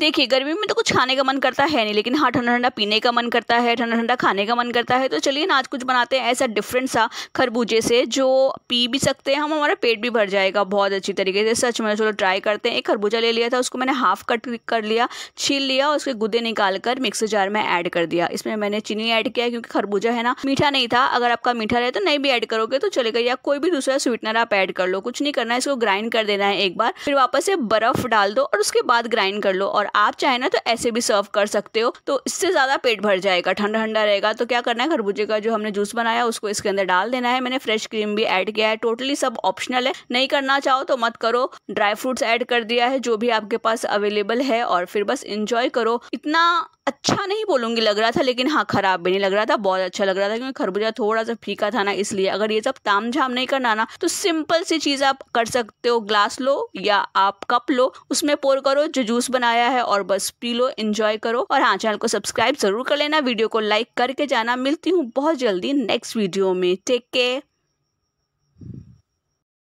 देखिए गर्मी में तो कुछ खाने का मन करता है नहीं लेकिन हाँ ठंडा ठंडा पीने का मन करता है ठंडा ठंडा खाने का मन करता है तो चलिए ना आज कुछ बनाते हैं ऐसा डिफरेंट सा खरबूजे से जो पी भी सकते हैं हम हमारा पेट भी भर जाएगा बहुत अच्छी तरीके से सच में चलो ट्राई करते हैं एक खरबूजा ले लिया था उसको मैंने हाफ कट कर लिया छील लिया और उसके गुदे निकाल कर मिक्सर जार में ऐड कर दिया इसमें मैंने चीनी ऐड किया क्योंकि खरबूजा है ना मीठा नहीं था अगर आपका मीठा रहे तो नहीं भी ऐड करोगे तो चलेगा या कोई भी दूसरा स्वीटनर आप ऐड कर लो कुछ नहीं करना है इसको ग्राइंड कर देना है एक बार फिर वापस से बर्फ डाल दो और उसके बाद ग्राइंड कर लो और और आप चाहे ना तो ऐसे भी सर्व कर सकते हो तो इससे ज़्यादा पेट भर जाएगा ठंडा ठंडा रहेगा तो क्या करना है खरबूजे का जो हमने जूस बनाया उसको इसके अंदर डाल देना है मैंने फ्रेश क्रीम भी ऐड किया है टोटली सब ऑप्शनल है नहीं करना चाहो तो मत करो ड्राई फ्रूट्स ऐड कर दिया है जो भी आपके पास अवेलेबल है और फिर बस इंजॉय करो इतना अच्छा नहीं बोलूंगी लग रहा था लेकिन हाँ ख़राब भी नहीं लग रहा था बहुत अच्छा लग रहा था क्योंकि खरबूजा थोड़ा सा फीका था ना इसलिए अगर ये सब ताम झाम नहीं करना ना तो सिंपल सी चीज़ आप कर सकते हो ग्लास लो या आप कप लो उसमें पोर करो जो जूस बनाया है और बस पी लो इंजॉय करो और हाँ चैनल को सब्सक्राइब ज़रूर कर लेना वीडियो को लाइक करके जाना मिलती हूँ बहुत जल्दी नेक्स्ट वीडियो में टेक केयर